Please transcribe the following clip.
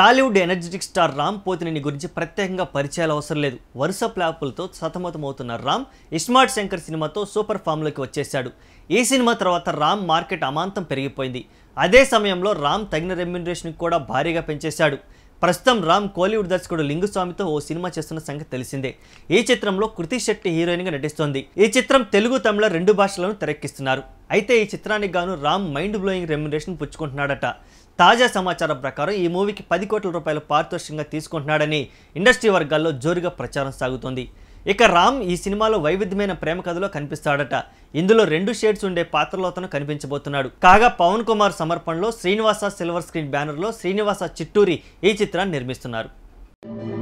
Tollywood energetic star Ram పోతినని గురించి ప్రత్యేకంగా పరిచయాలు అవసరం లేదు వరుస ప్లాపులతో సతమతమవుతున్న రామ్ ఇస్మార్ట్ శంకర్ సినిమాతో సూపర్ ఫామ్లోకి వచ్చేశాడు ఈ సినిమా తర్వాత రామ్ మార్కెట్ అమాంతం పెరిగిపోయింది అదే సమయంలో రామ్ తగిన రెమ్యూనరేషన్ కూడా భారీగా పెంచేశాడు ప్రస్తుతం రామ్ కోలీవుడ్ దర్శకుడు లింగుస్వామితో ఓ సినిమా చేస్తున్న సంగతి తెలిసిందే ఈ చిత్రంలో కృతి శెట్టి హీరోయిన్గా నటిస్తోంది ఈ చిత్రం తెలుగు తమిళ రెండు భాషలను తెరక్కిస్తున్నారు అయితే ఈ చిత్రానికి గాను రామ్ మైండ్ బ్లోయింగ్ రెమ్యునరేషన్ పుచ్చుకుంటున్నాడట తాజా సమాచారం ప్రకారం ఈ మూవీకి పది కోట్ల రూపాయలు పారితోషికంగా తీసుకుంటున్నాడని ఇండస్ట్రీ వర్గాల్లో జోరుగా ప్రచారం సాగుతోంది ఇక రామ్ ఈ సినిమాలో వైవిధ్యమైన ప్రేమ కథలో కనిపిస్తాడట ఇందులో రెండు షేడ్స్ ఉండే పాత్రలో అతను కనిపించబోతున్నాడు కాగా పవన్ కుమార్ సమర్పణలో శ్రీనివాస సిల్వర్ స్క్రీన్ బ్యానర్లో శ్రీనివాస చిట్టూరి ఈ చిత్రాన్ని నిర్మిస్తున్నారు